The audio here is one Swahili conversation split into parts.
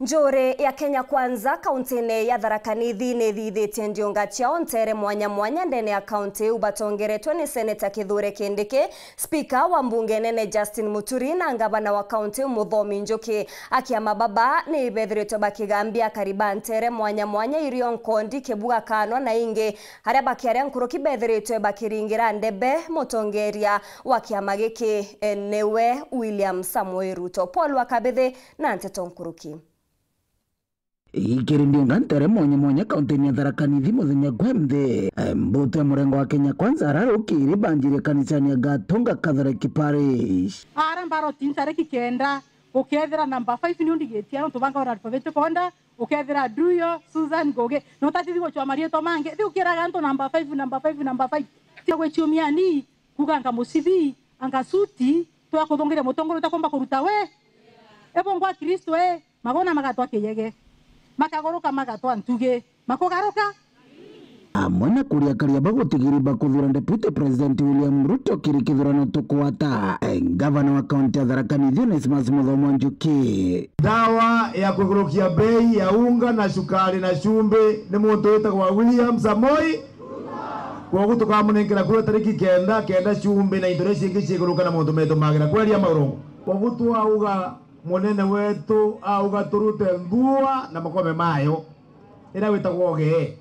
njũrĩ ya kenya kwanza kaunti-inĩ ya tharaka nithi nĩ ĩthithĩtie ndionga ciao ntere mwanya mwanya ndene ya kaunti ĩu batongeretwe seneta kĩthure kĩndĩkĩ spika wa mbunge nene justin muturi na ngavana wa kaunti ĩu mũthomi njũkĩ akĩama baba nĩ ĩbethĩrĩtwe bakĩgambia kariba ntere mwanya mwanya irio nkondi kĩbuga kanwa na ingĩ arĩa bakĩarĩa nkũrũ kĩbethĩrĩtwe bakiringira ndebe mũtongeria wa kĩama gĩkĩ enewe william samuel ruto paul wakabithi na nteto nkũrũki Kariuki ikirindio nga ntere monye monye kaunti-ini ya tharakanithi muthenya gwemthi e, mbuto ya murengo wa kenya kwanza ararukiri banjirie kanisani ya gatunga kathareki parish ara mbarotini tareki kenda ukethira namba 5 ni undigetia antu banga ora alfabeti konda ukethira druyo susan goge no tatithi gochwa marieto mange thi ukiraga antu namba 5 namba 5 namba 5 ti gwichumia ni kuganga musithi anga suti twakuthungire mutongoro takomba kuruta we ebongwa kristo eh magona magatwa kiyege makagoroka magatwa ntuge makugaruka amwe ah, na kuriakaria bagutigiribwa kuthura deputy president william ruto kiri tukwata eh, ngavana wa kaunti ya tharaka nithi onesmas muthomo njuki dawa ya kugurukia bei ya unga na shukari na shumbi ni mundu witagwa william samoi koguo tukamunengera kuria tariki kenda kenda shumbi na indo iria ciingi ciguruka na mundu metumagira kweria maurungu koguo twauga munene wetu gaturute thua na makome mayo ira witagwo ge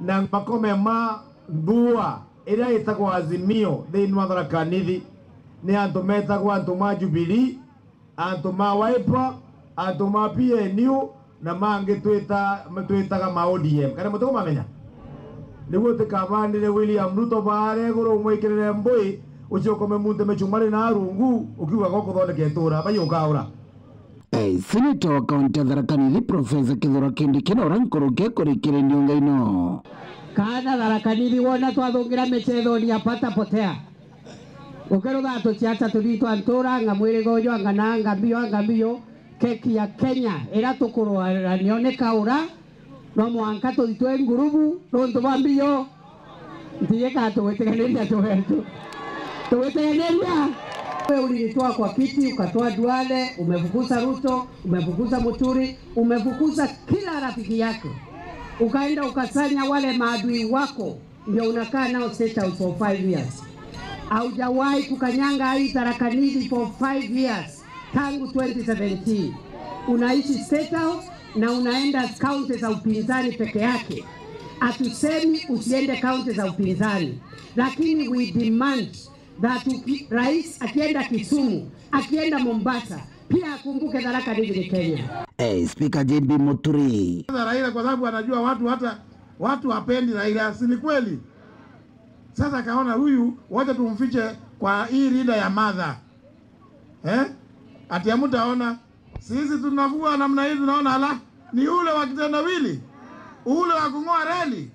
na makome ma thua ira itagwo azimio thiini wa tharakanithi ni antu metagwo antu ma jubili antu ma waipa antu ma pnu na mangi twita twitaga ma odm kana mutugo mamenya niguo tikavanire william ruto bare guru mwikirire mbui ucio kome mechumari na arungu ukiuga gokuthondeka bayukaura seneta wa kaunti ya tharaka nithi profesa kithura kindi kina uria nkuruki ekurikire ndiungaino kana tharaka nithi wona twathungira micethoni ya pata potea ukeruthaa tuciaca tuthii twantura ngamwirigojo mbio ngambiyo ngambiyo keki ya kenya ira tukurwaranio ni kaura no mwanka tuthitwe ngurubu nuntu bwa mbiyo ntiye kaa tuwitiganiria tuwetu tuwitiganiria wewe ulinitoa kwa kiti, ukatoa Duale, umefukuza Ruto, umefukuza Muturi, umefukuza kila rafiki yako, ukaenda ukasanya wale maadui wako, ndio unakaa nao State House for five years. Haujawahi kukanyanga hii tarakanili for five years tangu 2017 unaishi State House na unaenda kaunti za upinzani peke yake. Hatusemi usiende kaunti za upinzani, lakini we demand that rais akienda Kisumu, akienda Mombasa pia akumbuke Tharaka Nithi ni Kenya. Hey, Speaker JB Muturi. Raila kwa sababu anajua watu hata watu hapendi Raila, si ni kweli? Sasa akaona huyu, wacha tumfiche kwa hii rida ya madha eh? Ati sisi tunavua namna hii, tunaona ala, ni ule wa kitendawili, ule wa kung'oa reli,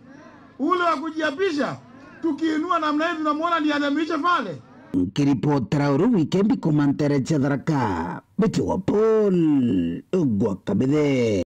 ule wa kujiapisha tukiinua namna hii tunamwona ni anamishe pale. Kiripo Traore wikendi kumantere chedaraka betiwa pol gwakabithe